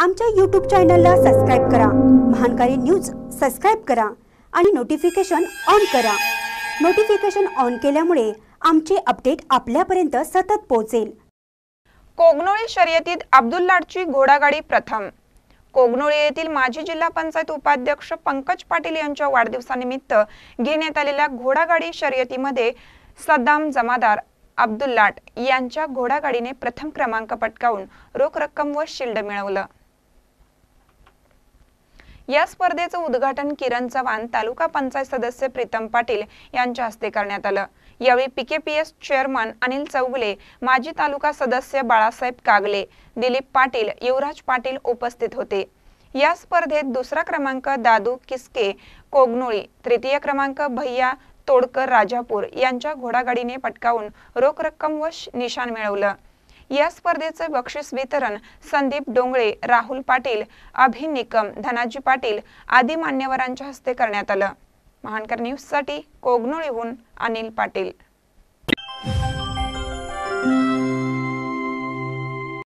आमच्या यूट्यूब चॅनलला सबस्क्राईब करा महानकारी न्यूज सबस्क्राईब करा आणि नोटिफिकेशन ऑन करा नोटिफिकेशन ऑन केल्यामुळे आमचे अपडेट आपल्यापर्यंत सतत पोहोचेल कोगनोळी शर्यतीत अब्दुल लाडची घोडागाडी प्रथम कोगनोळी येथील माजी जिल्हा पंचायत उपाध्यक्ष पंकज पाटील यांच्या वाढदिवसानिमित्त घेण्यात आलेल्या घोडागाडी शर्यतीमध्ये सद्दाम जमादार अब्दुल लाट यांच्या घोडागाडीने प्रथम क्रमांक पटकावून रोख रक्कम व शिल्ड मिळवलं या स्पर्धेचं उद्घाटन किरण चव्हाण तालुका पंचायत सदस्य प्रीतम पाटील यांच्या हस्ते करण्यात आलं यावेळी P S chairman Anil Chougule माजी तालुका सदस्य बाळासाहेब कागले दिलीप पाटील युवराज पाटील उपस्थित होते या स्पर्धेत दुसरा क्रमांक दादू किसके कोगनोळी तृतीय क्रमांक भैया तोडकर राजापूर यांच्या घोडागाडीने पटकावून रोख रक्कम व निशाण मिळवलं या स्पर्धेचे बक्षीस वितरण संदीप डोंगळे राहुल पाटील अभिन निकम धनाजी पाटील आदी मान्यवरांच्या हस्ते करण्यात आलं महानकर न्यूज साठी कोगनोळीहून अनिल पाटील